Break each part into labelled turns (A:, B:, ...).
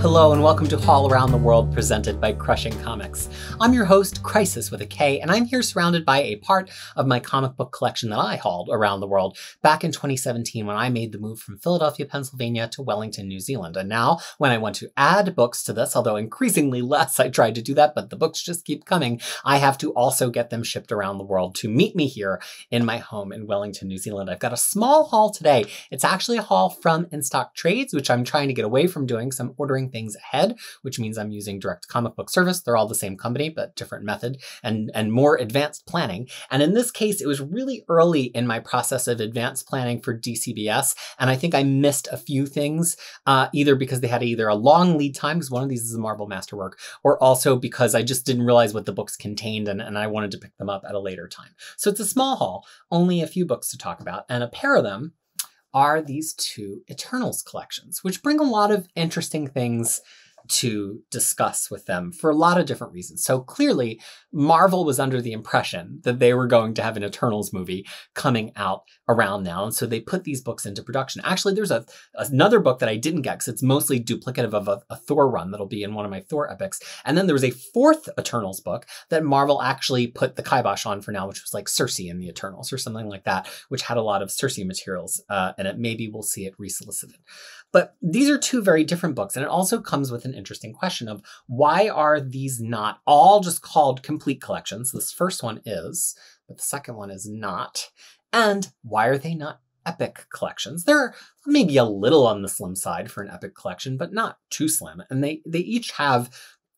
A: Hello and welcome to Haul Around the World presented by Crushing Comics. I'm your host, Crisis with a K, and I'm here surrounded by a part of my comic book collection that I hauled around the world back in 2017 when I made the move from Philadelphia, Pennsylvania to Wellington, New Zealand. And now, when I want to add books to this, although increasingly less I tried to do that, but the books just keep coming, I have to also get them shipped around the world to meet me here in my home in Wellington, New Zealand. I've got a small haul today. It's actually a haul from In Stock Trades, which I'm trying to get away from doing, so I'm ordering things ahead, which means I'm using Direct Comic Book Service. They're all the same company, but different method and, and more advanced planning. And in this case, it was really early in my process of advanced planning for DCBS. And I think I missed a few things, uh, either because they had either a long lead time, because one of these is a Marvel masterwork, or also because I just didn't realize what the books contained and, and I wanted to pick them up at a later time. So it's a small haul, only a few books to talk about, and a pair of them are these two Eternals collections, which bring a lot of interesting things to discuss with them for a lot of different reasons. So clearly, Marvel was under the impression that they were going to have an Eternals movie coming out around now. And so they put these books into production. Actually, there's a, another book that I didn't get because it's mostly duplicative of a, a Thor run that'll be in one of my Thor epics. And then there was a fourth Eternals book that Marvel actually put the kibosh on for now, which was like Cersei in the Eternals or something like that, which had a lot of Cersei materials uh, it. Maybe we'll see it resolicited. But these are two very different books. And it also comes with an an interesting question of why are these not all just called complete collections? This first one is, but the second one is not. And why are they not epic collections? They're maybe a little on the slim side for an epic collection, but not too slim. And they, they each have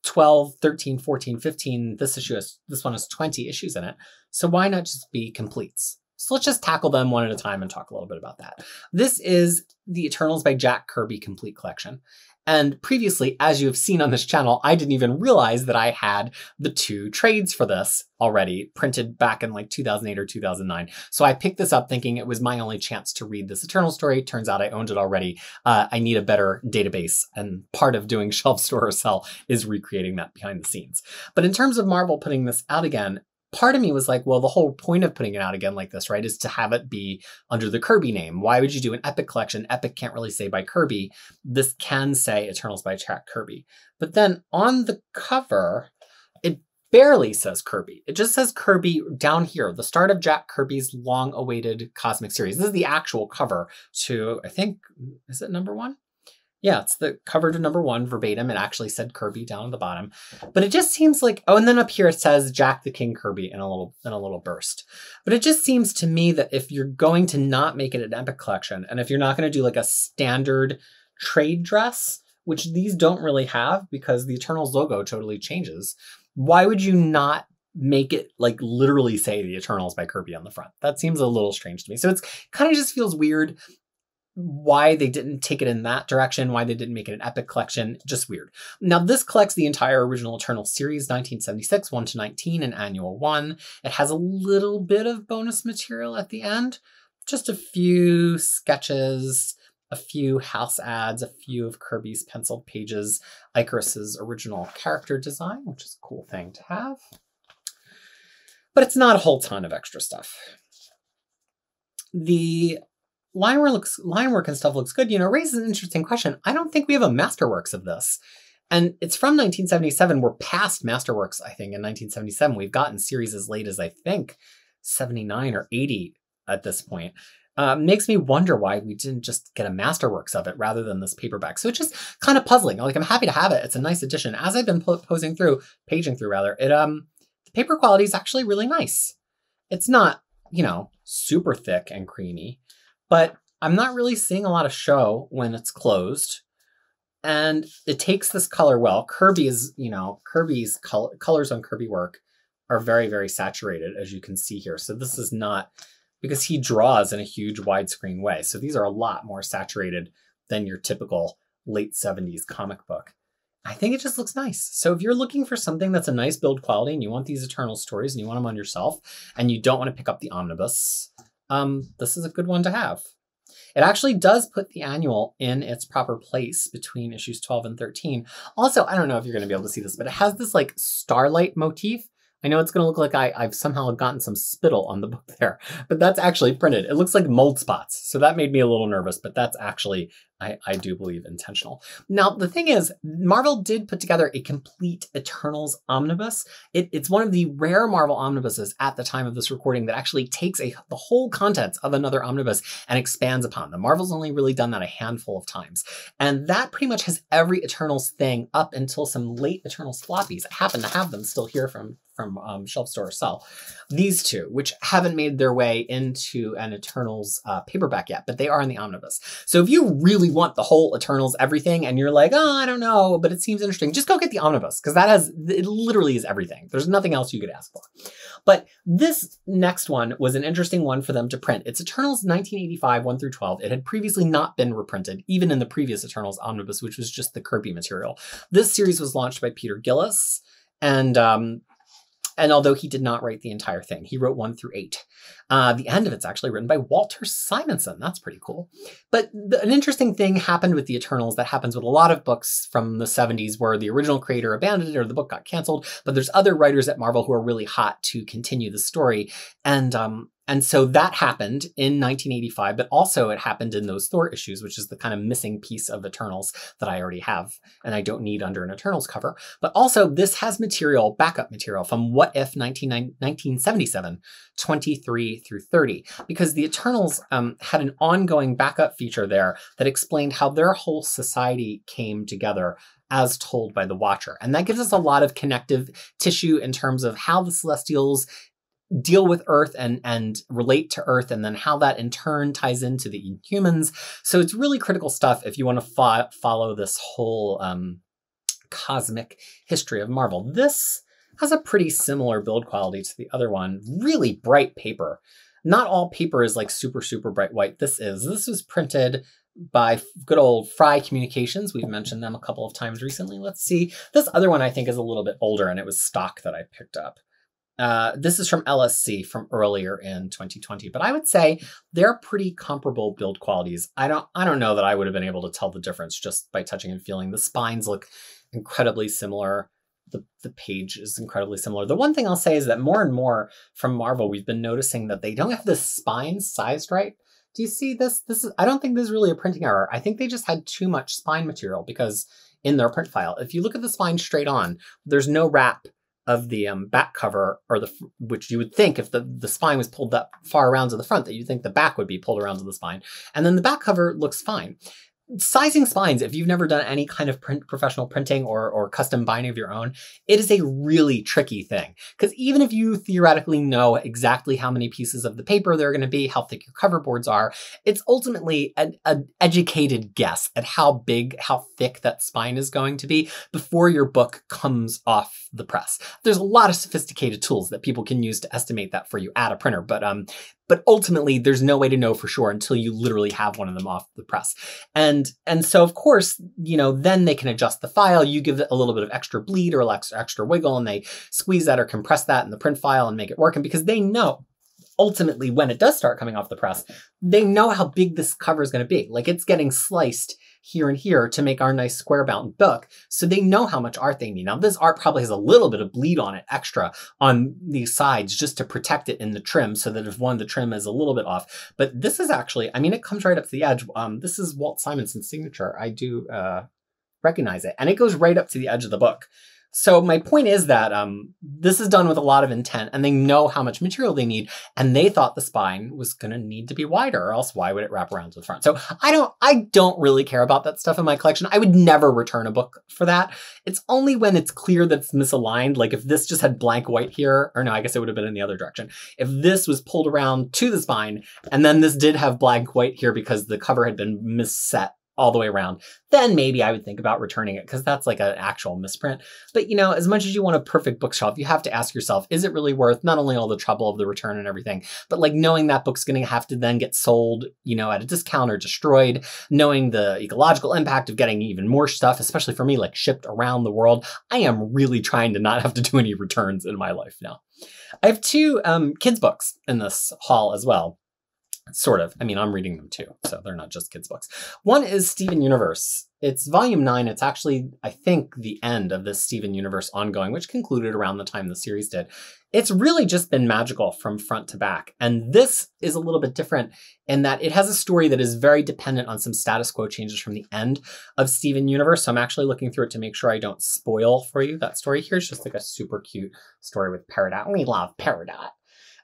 A: 12, 13, 14, 15. This issue has, this one has 20 issues in it. So why not just be completes? So let's just tackle them one at a time and talk a little bit about that. This is The Eternals by Jack Kirby Complete Collection. And previously, as you have seen on this channel, I didn't even realize that I had the two trades for this already printed back in like 2008 or 2009. So I picked this up thinking it was my only chance to read this Eternal story. Turns out I owned it already. Uh, I need a better database. And part of doing Shelf Store or Sell is recreating that behind the scenes. But in terms of Marvel putting this out again, part of me was like, well, the whole point of putting it out again like this, right, is to have it be under the Kirby name. Why would you do an Epic collection? Epic can't really say by Kirby. This can say Eternals by Jack Kirby. But then on the cover, it barely says Kirby. It just says Kirby down here, the start of Jack Kirby's long awaited cosmic series. This is the actual cover to, I think, is it number one? Yeah, it's the cover to number one verbatim. It actually said Kirby down at the bottom, but it just seems like oh, and then up here it says Jack the King Kirby in a little in a little burst. But it just seems to me that if you're going to not make it an epic collection, and if you're not going to do like a standard trade dress, which these don't really have because the Eternals logo totally changes, why would you not make it like literally say the Eternals by Kirby on the front. That seems a little strange to me. So it's kind of just feels weird why they didn't take it in that direction, why they didn't make it an epic collection, just weird. Now, this collects the entire original Eternal series, 1976, 1 to 19, and Annual 1. It has a little bit of bonus material at the end, just a few sketches, a few house ads, a few of Kirby's penciled pages, Icarus's original character design, which is a cool thing to have. But it's not a whole ton of extra stuff. The line work looks line work and stuff looks good, you know, raises an interesting question. I don't think we have a masterworks of this. And it's from 1977. We're past masterworks, I think, in 1977. We've gotten series as late as I think 79 or 80 at this point. Uh, makes me wonder why we didn't just get a masterworks of it rather than this paperback. So it's just kind of puzzling. Like I'm happy to have it. It's a nice addition. As I've been posing through, paging through rather, it um the paper quality is actually really nice. It's not, you know, super thick and creamy, but I'm not really seeing a lot of show when it's closed. And it takes this color well. Kirby's, you know, Kirby's col colors on Kirby work are very, very saturated, as you can see here. So this is not because he draws in a huge widescreen way. So these are a lot more saturated than your typical late 70s comic book. I think it just looks nice. So if you're looking for something that's a nice build quality and you want these eternal stories and you want them on yourself and you don't want to pick up the omnibus, um, this is a good one to have. It actually does put the annual in its proper place between issues 12 and 13. Also, I don't know if you're going to be able to see this, but it has this like starlight motif. I know it's going to look like I, have somehow gotten some spittle on the book there, but that's actually printed. It looks like mold spots. So that made me a little nervous, but that's actually I, I do believe intentional. Now, the thing is, Marvel did put together a complete Eternals omnibus. It, it's one of the rare Marvel omnibuses at the time of this recording that actually takes a, the whole contents of another omnibus and expands upon them. Marvel's only really done that a handful of times. And that pretty much has every Eternals thing up until some late Eternals floppies. I happen to have them still here from from um, Shelf Store sell These two, which haven't made their way into an Eternals uh, paperback yet, but they are in the omnibus. So if you really want the whole Eternals everything and you're like, oh, I don't know, but it seems interesting, just go get the omnibus because that has, it literally is everything. There's nothing else you could ask for. But this next one was an interesting one for them to print. It's Eternals 1985 1 through 12. It had previously not been reprinted, even in the previous Eternals omnibus, which was just the Kirby material. This series was launched by Peter Gillis. And um, and although he did not write the entire thing, he wrote one through eight. Uh, the end of it's actually written by Walter Simonson. That's pretty cool. But the, an interesting thing happened with the Eternals that happens with a lot of books from the 70s where the original creator abandoned it or the book got canceled. But there's other writers at Marvel who are really hot to continue the story. And um, and so that happened in 1985, but also it happened in those Thor issues, which is the kind of missing piece of Eternals that I already have and I don't need under an Eternals cover. But also, this has material, backup material from What If 1977, 23 through 30, because the Eternals um, had an ongoing backup feature there that explained how their whole society came together as told by the Watcher. And that gives us a lot of connective tissue in terms of how the Celestials deal with Earth and and relate to Earth, and then how that in turn ties into the humans. So it's really critical stuff if you want to fo- follow this whole um, cosmic history of Marvel. This has a pretty similar build quality to the other one. Really bright paper. Not all paper is like super super bright white. This is. This was printed by good old Fry Communications. We've mentioned them a couple of times recently. Let's see. This other one I think is a little bit older and it was stock that I picked up. Uh, this is from LSC from earlier in 2020, but I would say they're pretty comparable build qualities. I don't I don't know that I would have been able to tell the difference just by touching and feeling. The spines look incredibly similar. The, the page is incredibly similar. The one thing I'll say is that more and more from Marvel, we've been noticing that they don't have the spine sized right. Do you see this? This is I don't think this is really a printing error. I think they just had too much spine material because in their print file, if you look at the spine straight on, there's no wrap of the um, back cover or the which you would think if the, the spine was pulled that far around to the front that you'd think the back would be pulled around to the spine and then the back cover looks fine sizing spines, if you've never done any kind of print, professional printing or, or custom binding of your own, it is a really tricky thing. Because even if you theoretically know exactly how many pieces of the paper there are going to be, how thick your cover boards are, it's ultimately an, an educated guess at how big, how thick that spine is going to be before your book comes off the press. There's a lot of sophisticated tools that people can use to estimate that for you at a printer, but um, but ultimately there's no way to know for sure until you literally have one of them off the press. And and so of course, you know, then they can adjust the file, you give it a little bit of extra bleed or extra wiggle and they squeeze that or compress that in the print file and make it work and because they know ultimately when it does start coming off the press, they know how big this cover is going to be. Like it's getting sliced here and here to make our nice square bound book. So they know how much art they need. Now this art probably has a little bit of bleed on it extra on these sides just to protect it in the trim so that if one, the trim is a little bit off. But this is actually, I mean, it comes right up to the edge. Um, this is Walt Simonson's signature. I do uh, recognize it. And it goes right up to the edge of the book. So my point is that um, this is done with a lot of intent, and they know how much material they need, and they thought the spine was going to need to be wider, or else why would it wrap around to the front? So I don't, I don't really care about that stuff in my collection. I would never return a book for that. It's only when it's clear that it's misaligned. Like if this just had blank white here, or no, I guess it would have been in the other direction. If this was pulled around to the spine, and then this did have blank white here because the cover had been misset all the way around, then maybe I would think about returning it because that's like an actual misprint. But you know, as much as you want a perfect bookshelf, you have to ask yourself, is it really worth not only all the trouble of the return and everything, but like knowing that book's going to have to then get sold, you know, at a discount or destroyed, knowing the ecological impact of getting even more stuff, especially for me, like shipped around the world. I am really trying to not have to do any returns in my life now. I have two um, kids' books in this haul as well. Sort of. I mean, I'm reading them too, so they're not just kids' books. One is Steven Universe. It's volume nine. It's actually, I think, the end of this Steven Universe ongoing, which concluded around the time the series did. It's really just been magical from front to back. And this is a little bit different in that it has a story that is very dependent on some status quo changes from the end of Steven Universe. So I'm actually looking through it to make sure I don't spoil for you that story. Here's just like a super cute story with Peridot. We love Peridot.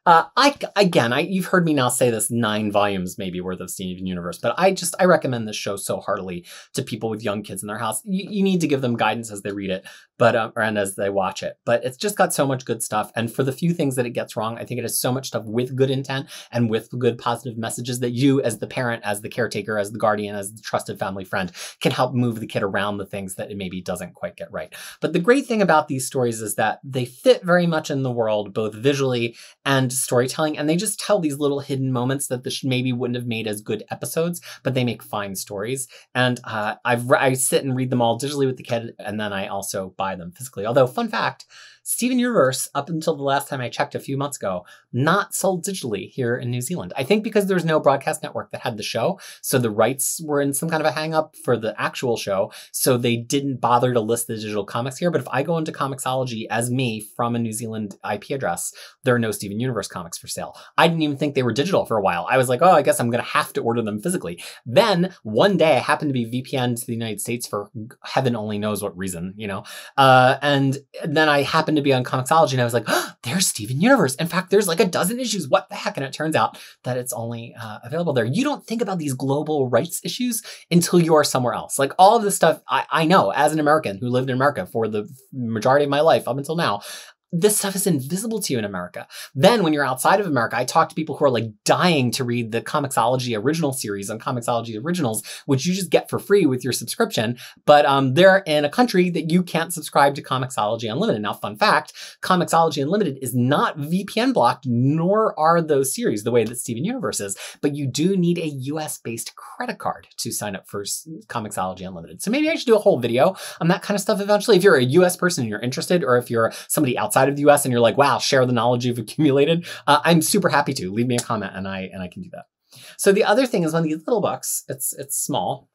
A: Uh, I again, I, you've heard me now say this nine volumes maybe worth of Steven Universe, but I just I recommend this show so heartily to people with young kids in their house. You, you need to give them guidance as they read it, but um, and as they watch it. But it's just got so much good stuff. And for the few things that it gets wrong, I think it has so much stuff with good intent and with good positive messages that you, as the parent, as the caretaker, as the guardian, as the trusted family friend, can help move the kid around the things that it maybe doesn't quite get right. But the great thing about these stories is that they fit very much in the world, both visually and storytelling, and they just tell these little hidden moments that this maybe wouldn't have made as good episodes, but they make fine stories. And uh, i I sit and read them all digitally with the kid, and then I also buy buy them physically. Although, fun fact, Steven Universe, up until the last time I checked a few months ago, not sold digitally here in New Zealand. I think because there's no broadcast network that had the show, so the rights were in some kind of a hangup for the actual show, so they didn't bother to list the digital comics here. But if I go into Comixology as me from a New Zealand IP address, there are no Steven Universe comics for sale. I didn't even think they were digital for a while. I was like, oh, I guess I'm going to have to order them physically. Then one day I happened to be VPN to the United States for heaven only knows what reason, you know, uh, and then I happened to be on Comicsology, and I was like, oh, there's Steven Universe. In fact, there's like a dozen issues. What the heck? And it turns out that it's only uh, available there. You don't think about these global rights issues until you are somewhere else. Like all of this stuff, I, I know as an American who lived in America for the majority of my life up until now, this stuff is invisible to you in America. Then when you're outside of America, I talk to people who are like dying to read the Comixology original series on Comixology originals, which you just get for free with your subscription. But um, they're in a country that you can't subscribe to Comixology Unlimited. Now, fun fact, Comixology Unlimited is not VPN blocked, nor are those series the way that Steven Universe is, but you do need a US based credit card to sign up for Comixology Unlimited. So maybe I should do a whole video on that kind of stuff eventually. If you're a US person and you're interested, or if you're somebody outside outside of the US and you're like, wow, share the knowledge you've accumulated, uh, I'm super happy to. Leave me a comment and I, and I can do that. So the other thing is one of these little books, it's, it's small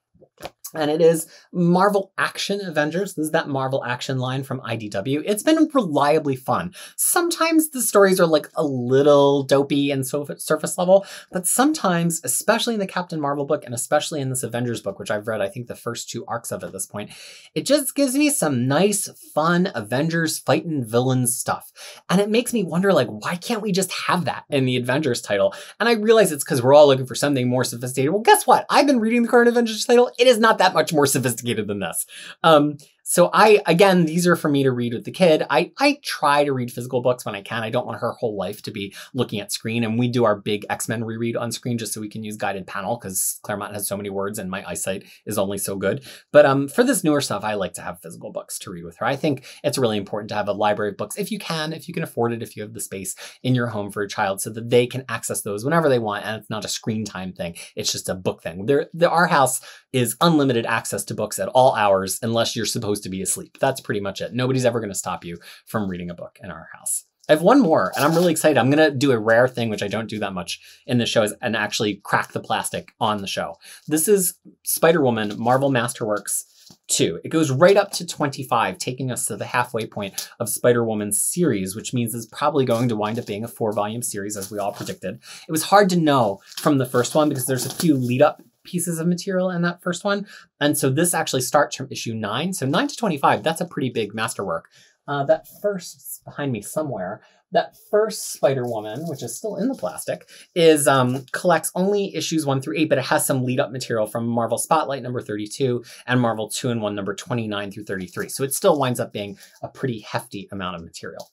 A: and it is Marvel Action Avengers. This is that Marvel Action line from IDW. It's been reliably fun. Sometimes the stories are like a little dopey and so surface level, but sometimes, especially in the Captain Marvel book and especially in this Avengers book, which I've read, I think the first two arcs of at this point, it just gives me some nice, fun Avengers fighting villains stuff. And it makes me wonder, like, why can't we just have that in the Avengers title? And I realize it's because we're all looking for something more sophisticated. Well, guess what? I've been reading the current Avengers title. It is not that that much more sophisticated than this. Um, so I, again, these are for me to read with the kid. I, I try to read physical books when I can. I don't want her whole life to be looking at screen. And we do our big X-Men reread on screen just so we can use guided panel because Claremont has so many words and my eyesight is only so good. But um, for this newer stuff, I like to have physical books to read with her. I think it's really important to have a library of books if you can, if you can afford it, if you have the space in your home for a child so that they can access those whenever they want. And it's not a screen time thing. It's just a book thing. There, the, our house is unlimited access to books at all hours unless you're supposed supposed to be asleep. That's pretty much it. Nobody's ever going to stop you from reading a book in our house. I have one more, and I'm really excited. I'm gonna do a rare thing, which I don't do that much in the show, is and actually crack the plastic on the show. This is Spider Woman, Marvel Masterworks 2. It goes right up to 25, taking us to the halfway point of Spider Woman's series, which means it's probably going to wind up being a four volume series, as we all predicted. It was hard to know from the first one because there's a few lead up pieces of material in that first one. And so this actually starts from issue nine. So nine to 25, that's a pretty big masterwork. Uh, that first, behind me somewhere, that first Spider Woman, which is still in the plastic, is um, collects only issues one through eight, but it has some lead up material from Marvel Spotlight number 32 and Marvel 2 and 1 number 29 through 33. So it still winds up being a pretty hefty amount of material.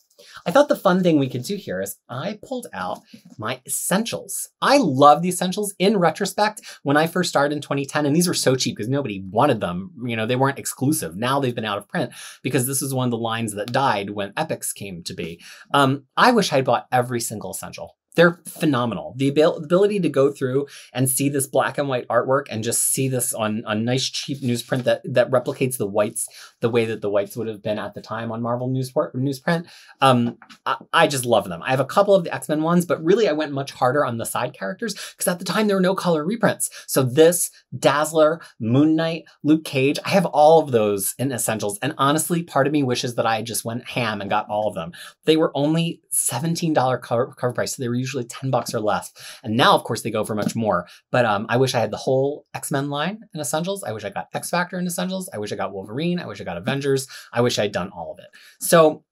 A: I thought the fun thing we could do here is I pulled out my essentials. I love the essentials in retrospect. When I first started in 2010, and these were so cheap because nobody wanted them, you know, they weren't exclusive. Now they've been out of print because this is one of the lines that died when Epics came to be. Um, I wish I'd bought every single essential. They're phenomenal. The abil- ability to go through and see this black and white artwork and just see this on a nice cheap newsprint that that replicates the whites the way that the whites would have been at the time on Marvel newsport, newsprint. Um, I, I just love them. I have a couple of the X Men ones, but really I went much harder on the side characters because at the time there were no color reprints. So this Dazzler, Moon Knight, Luke Cage, I have all of those in Essentials, and honestly, part of me wishes that I just went ham and got all of them. They were only seventeen dollar cover, cover price, so they were usually usually 10 bucks or less. And now, of course, they go for much more. But um, I wish I had the whole X Men line in Essentials. I wish I got X Factor in Essentials. I wish I got Wolverine. I wish I got Avengers. I wish I'd done all of it. So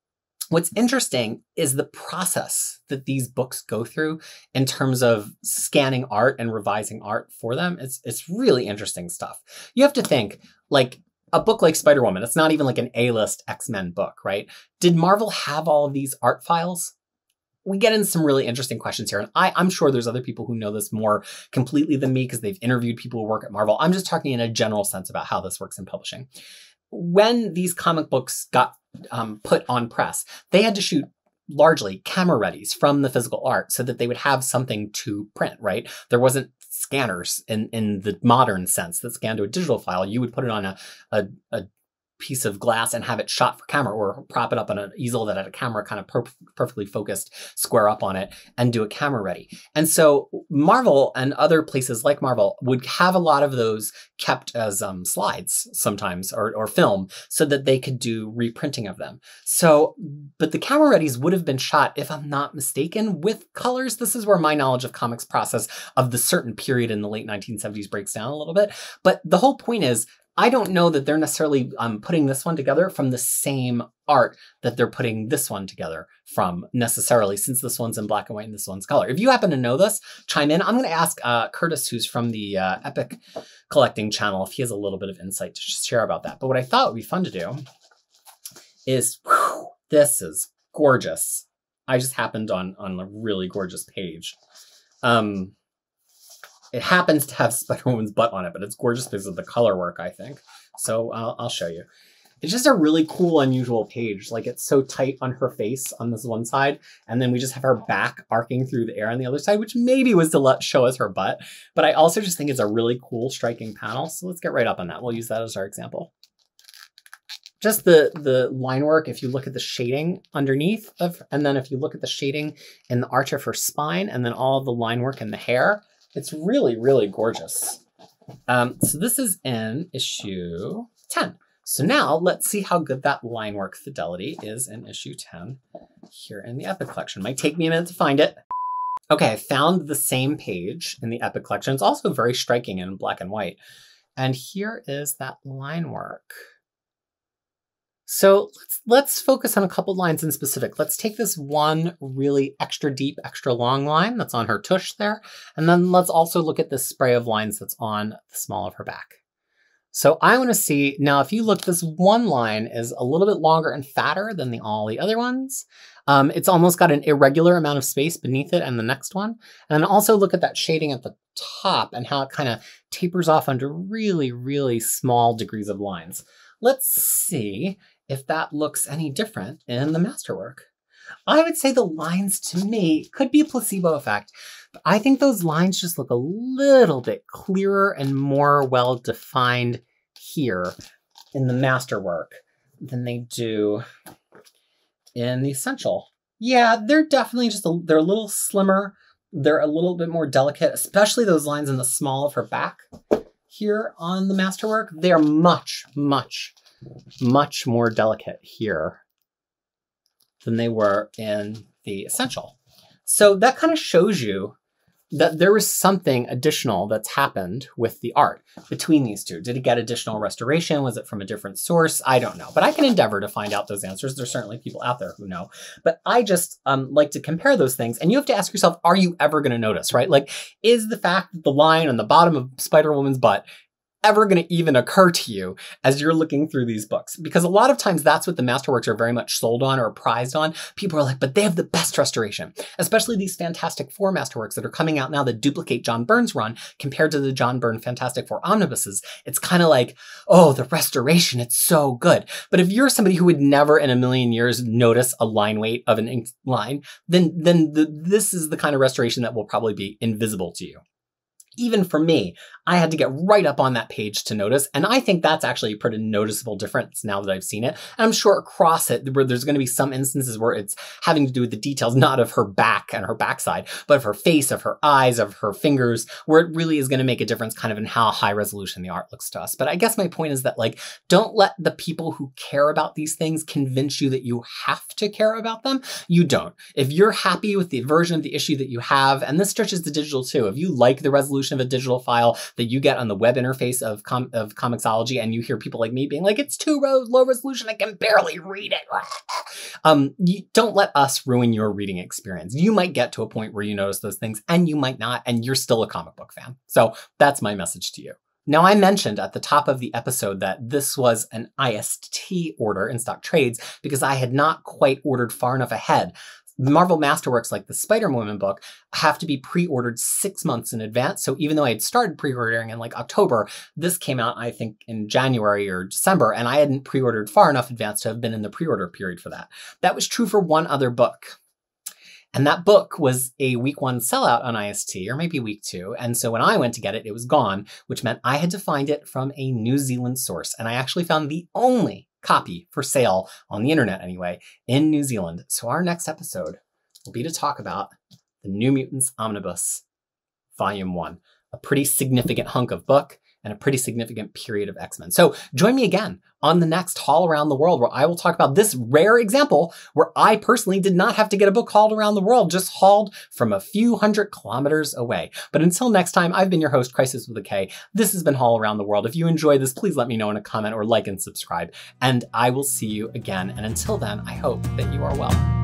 A: What's interesting is the process that these books go through in terms of scanning art and revising art for them. It's it's really interesting stuff. You have to think like a book like Spider Woman. It's not even like an A list X Men book, right? Did Marvel have all of these art files? we get in some really interesting questions here. And I, I'm sure there's other people who know this more completely than me because they've interviewed people who work at Marvel. I'm just talking in a general sense about how this works in publishing. When these comic books got um, put on press, they had to shoot largely camera readies from the physical art so that they would have something to print, right? There wasn't scanners in, in the modern sense that scanned to a digital file. You would put it on a, a, a piece of glass and have it shot for camera or prop it up on an easel that had a camera kind of per- perfectly focused square up on it and do a camera ready. And so Marvel and other places like Marvel would have a lot of those kept as um, slides sometimes or, or film so that they could do reprinting of them. So, but the camera readies would have been shot, if I'm not mistaken, with colors. This is where my knowledge of comics process of the certain period in the late 1970s breaks down a little bit. But the whole point is I don't know that they're necessarily um, putting this one together from the same art that they're putting this one together from necessarily, since this one's in black and white and this one's color. If you happen to know this, chime in. I'm going to ask uh, Curtis, who's from the uh, Epic Collecting channel, if he has a little bit of insight to share about that. But what I thought would be fun to do is whew, this is gorgeous. I just happened on on a really gorgeous page. Um, it happens to have Spider Woman's butt on it, but it's gorgeous because of the color work, I think. So I'll show you. It's just a really cool, unusual page. Like it's so tight on her face on this one side, and then we just have her back arcing through the air on the other side, which maybe was to let show us her butt. But I also just think it's a really cool, striking panel. So let's get right up on that. We'll use that as our example. Just the the line work. If you look at the shading underneath of, and then if you look at the shading in the arch of her spine, and then all the line work in the hair, it's really, really gorgeous. Um, so this is in issue 10. So now let's see how good that line work fidelity is in issue 10 here in the Epic Collection. Might take me a minute to find it. Okay, I found the same page in the Epic Collection. It's also very striking in black and white. And here is that line work. So let's, let's focus on a couple lines in specific. Let's take this one really extra deep, extra long line that's on her tush there, and then let's also look at this spray of lines that's on the small of her back. So I wanna see, now if you look, this one line is a little bit longer and fatter than the, all the other ones. Um, it's almost got an irregular amount of space beneath it and the next one. And then also look at that shading at the top and how it kind of tapers off under really, really small degrees of lines. Let's see if that looks any different in the masterwork. I would say the lines to me could be a placebo effect, but I think those lines just look a little bit clearer and more well defined here in the masterwork than they do in the essential. Yeah, they're definitely just a, they're a little slimmer. They're a little bit more delicate, especially those lines in the small of her back here on the masterwork. They are much, much much more delicate here than they were in the essential. So that kind of shows you that there was something additional that's happened with the art between these two. Did it get additional restoration? Was it from a different source? I don't know, but I can endeavor to find out those answers. There's certainly people out there who know, but I just um, like to compare those things. And you have to ask yourself, are you ever going to notice, right? Like, is the fact that the line on the bottom of Spider Woman's butt ever going to even occur to you as you're looking through these books. Because a lot of times that's what the masterworks are very much sold on or prized on. People are like, but they have the best restoration, especially these Fantastic Four masterworks that are coming out now that duplicate John Byrne's run compared to the John Byrne Fantastic Four omnibuses. It's kind of like, oh, the restoration, it's so good. But if you're somebody who would never in a million years notice a line weight of an ink line, then, then the, this is the kind of restoration that will probably be invisible to you even for me, I had to get right up on that page to notice. And I think that's actually a pretty noticeable difference now that I've seen it. And I'm sure across it, where there's going to be some instances where it's having to do with the details, not of her back and her backside, but of her face, of her eyes, of her fingers, where it really is going to make a difference kind of in how high resolution the art looks to us. But I guess my point is that, like, don't let the people who care about these things convince you that you have to care about them. You don't. If you're happy with the version of the issue that you have, and this stretches to digital too, if you like the resolution, resolution of a digital file that you get on the web interface of com- of Comixology, and you hear people like me being like, "It's too low resolution. I can barely read it." um, you, don't let us ruin your reading experience. You might get to a point where you notice those things, and you might not, and you're still a comic book fan. So that's my message to you. Now, I mentioned at the top of the episode that this was an IST order in stock trades because I had not quite ordered far enough ahead. Marvel Masterworks, like the Spider Woman book, have to be pre ordered six months in advance. So even though I had started pre ordering in like October, this came out, I think, in January or December, and I hadn't pre ordered far enough advance to have been in the pre order period for that. That was true for one other book. And that book was a week one sellout on IST, or maybe week two. And so when I went to get it, it was gone, which meant I had to find it from a New Zealand source. And I actually found the only copy for sale on the internet anyway, in New Zealand. So our next episode will be to talk about the New Mutants Omnibus Volume 1, a pretty significant hunk of book and a pretty significant period of X-Men. So join me again on the next haul around the world where I will talk about this rare example where I personally did not have to get a book hauled around the world, just hauled from a few hundred kilometers away. But until next time, I've been your host, Crisis with a K. This has been Haul Around the World. If you enjoy this, please let me know in a comment or like and subscribe. And I will see you again. And until then, I hope that you are well.